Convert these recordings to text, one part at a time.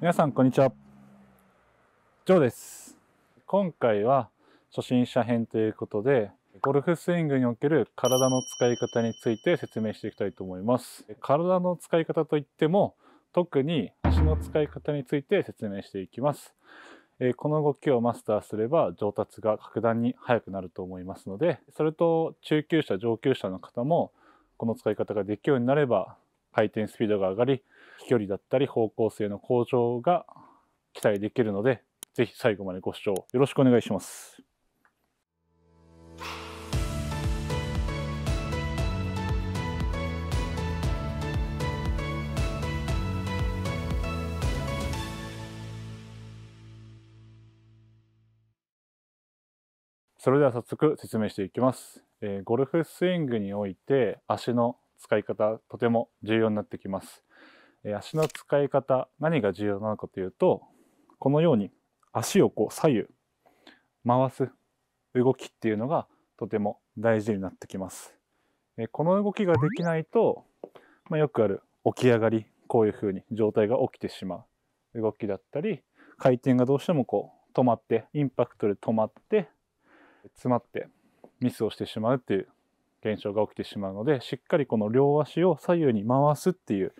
皆さんこんにちはジョーです今回は初心者編ということでゴルフスイングにおける体の使い方について説明していきたいと思います体の使い方といっても特に足の使い方について説明していきますこの動きをマスターすれば上達が格段に速くなると思いますのでそれと中級者上級者の方もこの使い方ができるようになれば回転スピードが上がり飛距離だったり方向性の向上が期待できるので、ぜひ最後までご視聴よろしくお願いします。それでは早速説明していきます、えー、ゴルフスイングにおいて足の使い方とても重要になってきます足の使い方何が重要なのかというとこのように足をこう左右回す動きっていうのがとても大事になってきます。この動きができないと、まあ、よくある起き上がりこういうふうに状態が起きてしまう動きだったり回転がどうしてもこう止まってインパクトで止まって詰まってミスをしてしまうっていう現象が起きてしまうのでしっかりこの両足を左右に回すっていう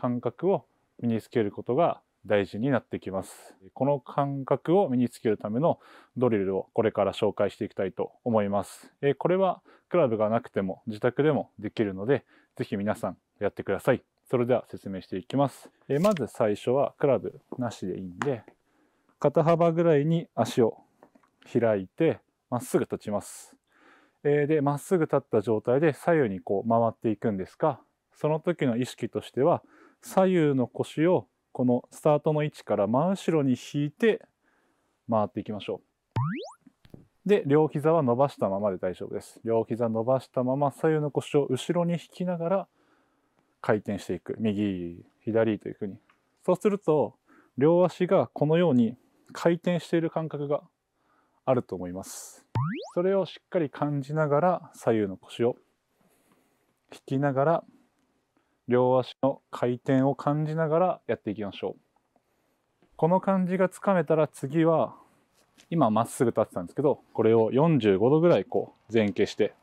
感覚を身につけることが大事になってきます。この感覚を身につけるためのドリルをこれから紹介していきたいと思います。これはクラブがなくても自宅でもできるので、ぜひ皆さんやってください。それでは説明していきます。まず最初はクラブなしでいいんで、肩幅ぐらいに足を開いて、まっすぐ立ちます。で、まっすぐ立った状態で左右にこう回っていくんですが、その時の意識としては、左右の腰をこのスタートの位置から真後ろに引いて回っていきましょうで両膝は伸ばしたままで大丈夫です両膝伸ばしたまま左右の腰を後ろに引きながら回転していく右左というふうにそうすると両足がこのように回転している感覚があると思いますそれをしっかり感じながら左右の腰を引きながら両足の回転を感じながらやっていきましょうこの感じがつかめたら次は今まっすぐ立ってたんですけどこれを45度ぐらいこう前傾して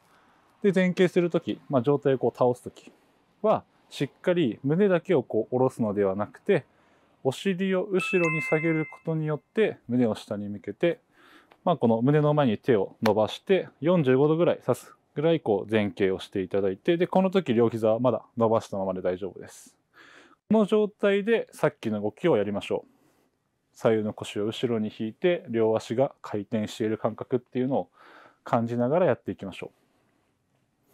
で前傾する時、まあ、上体をこう倒す時はしっかり胸だけをこう下ろすのではなくてお尻を後ろに下げることによって胸を下に向けて、まあ、この胸の前に手を伸ばして45度ぐらい刺すぐらいこう前傾をしていただいてでこの時両膝はまだ伸ばしたままで大丈夫ですこの状態でさっきの動きをやりましょう左右の腰を後ろに引いて両足が回転している感覚っていうのを感じながらやっていきましょ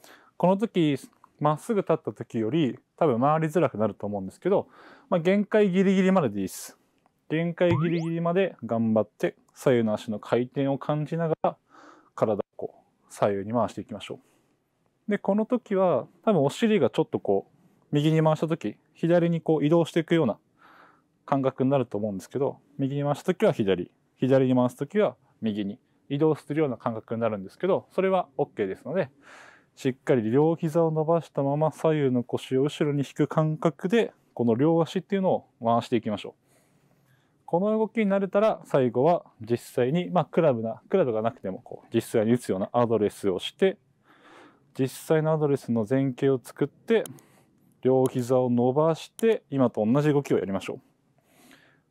うこの時まっすぐ立った時より多分回りづらくなると思うんですけど、まあ、限界ギリギリまででいいです限界ギリギリまで頑張って左右の足の回転を感じながら左右に回していきましょう。でこの時は多分お尻がちょっとこう右に回した時左にこう移動していくような感覚になると思うんですけど右に回した時は左左に回す時は右に移動するような感覚になるんですけどそれは OK ですのでしっかり両膝を伸ばしたまま左右の腰を後ろに引く感覚でこの両足っていうのを回していきましょう。この動きになれたら最後は実際に、まあ、クラブなクラブがなくてもこう実際に打つようなアドレスをして実際のアドレスの前傾を作って両膝を伸ばして今と同じ動きをやりましょう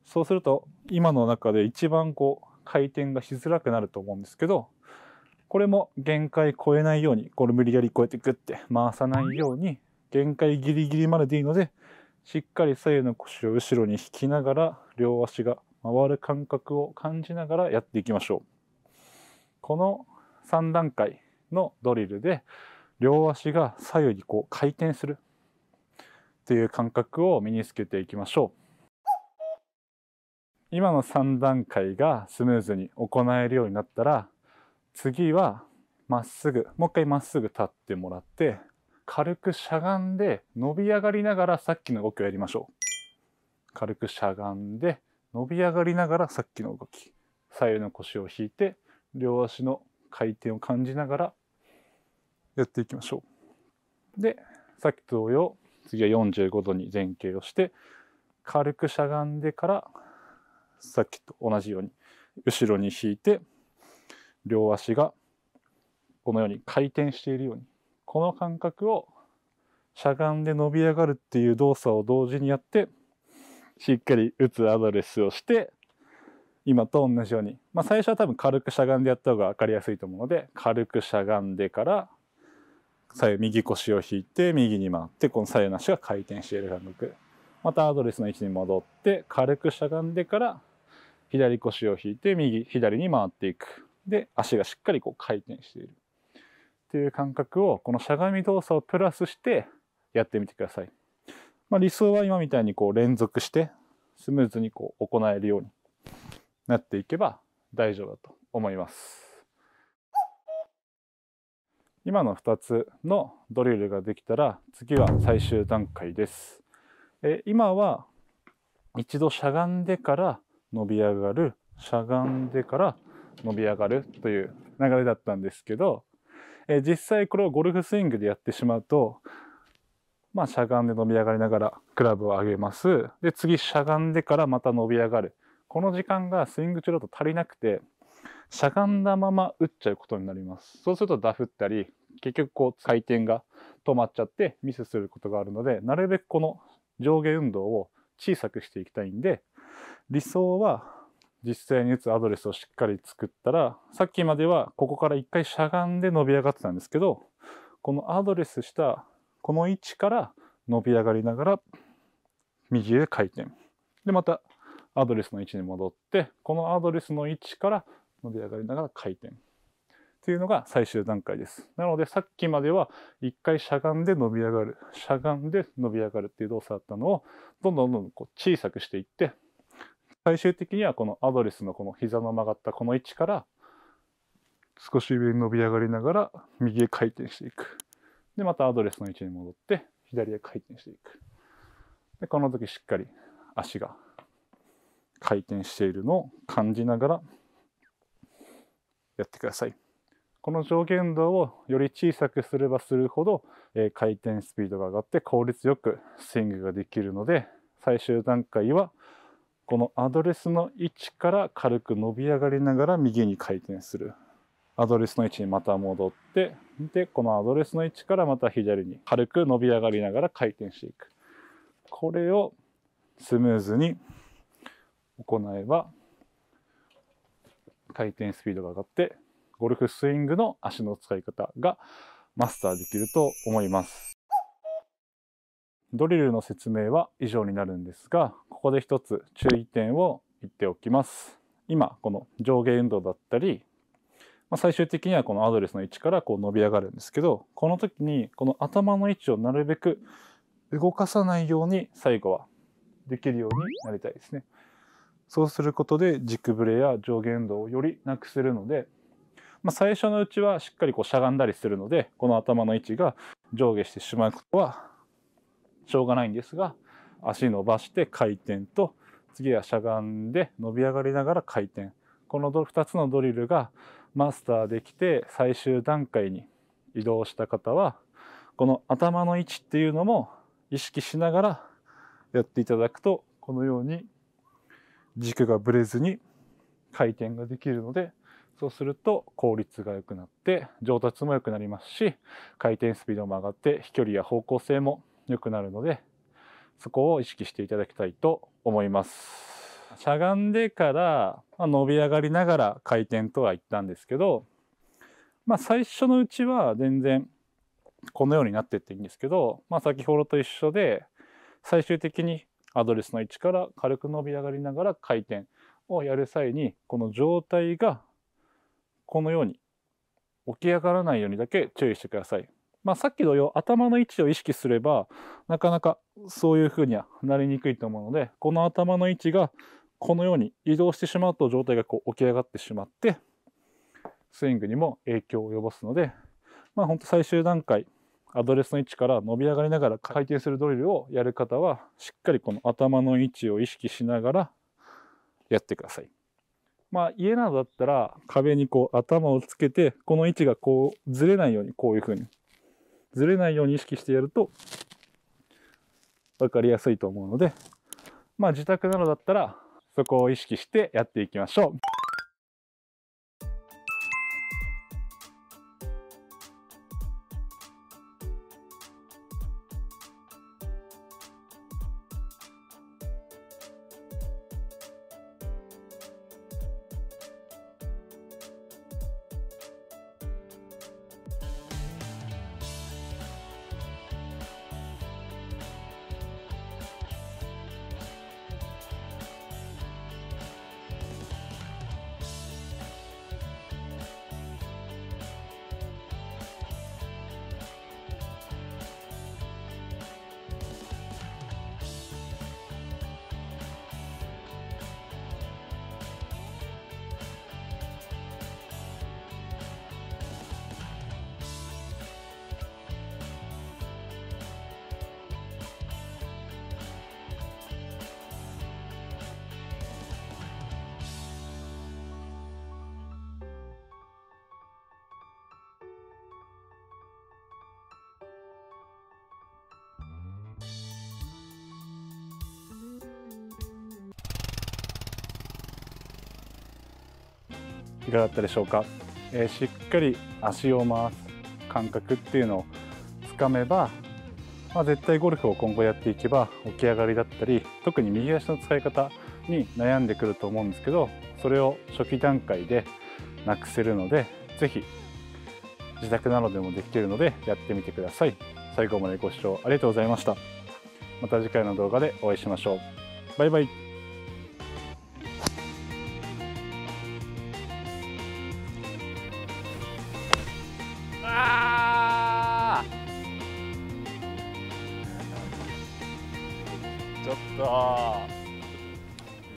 そうすると今の中で一番こう回転がしづらくなると思うんですけどこれも限界超えないようにこれ無理やりこうやってグッて回さないように限界ギリギリまででいいのでしっかり左右の腰を後ろに引きながら両足が回る感覚を感じながらやっていきましょうこの3段階のドリルで両足が左右にこう回転するっていう感覚を身につけていきましょう今の3段階がスムーズに行えるようになったら次はまっすぐもう一回まっすぐ立ってもらって軽くしゃがんで伸び上がりながらさっきの動きをやりましょう軽くしゃがんで伸び上がりながらさっきの動き左右の腰を引いて両足の回転を感じながらやっていきましょう。でさっきと同様次は45度に前傾をして軽くしゃがんでからさっきと同じように後ろに引いて両足がこのように回転しているようにこの感覚をしゃがんで伸び上がるっていう動作を同時にやってしっかり打つアドレスをして今と同じように、まあ、最初は多分軽くしゃがんでやった方が分かりやすいと思うので軽くしゃがんでから左右右腰を引いて右に回ってこの左右の足が回転している感覚またアドレスの位置に戻って軽くしゃがんでから左腰を引いて右左に回っていくで足がしっかりこう回転しているっていう感覚をこのしゃがみ動作をプラスしてやってみてください。まあ、理想は今みたいにこう連続してスムーズにこう行えるようになっていけば大丈夫だと思います。今の2つのドリルができたら次は最終段階です。え今は一度しゃがんでから伸び上がるしゃがんでから伸び上がるという流れだったんですけど、え実際これをゴルフスイングでやってしまうとまあ、しゃがんで伸び上がりながらクラブを上げます。で、次、しゃがんでからまた伸び上がる。この時間がスイング中だと足りなくて、しゃがんだまま打っちゃうことになります。そうするとダフったり、結局こう回転が止まっちゃってミスすることがあるので、なるべくこの上下運動を小さくしていきたいんで、理想は実際に打つアドレスをしっかり作ったら、さっきまではここから一回しゃがんで伸び上がってたんですけど、このアドレスしたこの位置から伸び上がりながら右へ回転でまたアドレスの位置に戻ってこのアドレスの位置から伸び上がりながら回転っていうのが最終段階ですなのでさっきまでは一回しゃがんで伸び上がるしゃがんで伸び上がるっていう動作だったのをどんどんどんどんこう小さくしていって最終的にはこのアドレスのこの膝の曲がったこの位置から少し上に伸び上がりながら右へ回転していくで、またアドレスの位置に戻って、左へ回転していく。で、この時しっかり足が回転しているのを感じながらやってください。この上限度をより小さくすればするほど、えー、回転スピードが上がって効率よくスイングができるので最終段階はこのアドレスの位置から軽く伸び上がりながら右に回転するアドレスの位置にまた戻ってでこのアドレスの位置からまた左に軽く伸び上がりながら回転していくこれをスムーズに行えば回転スピードが上がってゴルフスイングの足の使い方がマスターできると思いますドリルの説明は以上になるんですがここで一つ注意点を言っておきます今この上下運動だったりまあ、最終的にはこのアドレスの位置からこう伸び上がるんですけどこの時にこの頭の位置をなるべく動かさないように最後はできるようになりたいですね。そうすることで軸ブレや上下運動をよりなくするので、まあ、最初のうちはしっかりこうしゃがんだりするのでこの頭の位置が上下してしまうことはしょうがないんですが足伸ばして回転と次はしゃがんで伸び上がりながら回転この2つのドリルがマスターできて最終段階に移動した方はこの頭の位置っていうのも意識しながらやっていただくとこのように軸がぶれずに回転ができるのでそうすると効率が良くなって上達も良くなりますし回転スピードも上がって飛距離や方向性も良くなるのでそこを意識していただきたいと思います。しゃがんでから、まあ、伸び上がりながら回転とは言ったんですけど、まあ、最初のうちは全然このようになってっていいんですけど、まあ、先ほどと一緒で最終的にアドレスの位置から軽く伸び上がりながら回転をやる際にこの状態がこのように起き上がらないようにだけ注意してください。まあ、さっき同様頭の位置を意識すればなかなかそういうふうにはなりにくいと思うのでこの頭の位置がこのように移動してしまうと状態がこう起き上がってしまってスイングにも影響を及ぼすのでまあんと最終段階アドレスの位置から伸び上がりながら回転するドリルをやる方はしっかりこの頭の位置を意識しながらやってください。まあ家などだったら壁にこう頭をつけてこの位置がこうずれないようにこういう風にずれないように意識してやると分かりやすいと思うのでまあ自宅などだったらそこを意識してやっていきましょう。いかがだったでしょうか、えー、しっかり足を回す感覚っていうのをつかめば、まあ、絶対ゴルフを今後やっていけば起き上がりだったり特に右足の使い方に悩んでくると思うんですけどそれを初期段階でなくせるので是非自宅などでもできるのでやってみてください最後までご視聴ありがとうございましたまた次回の動画でお会いしましょうバイバイ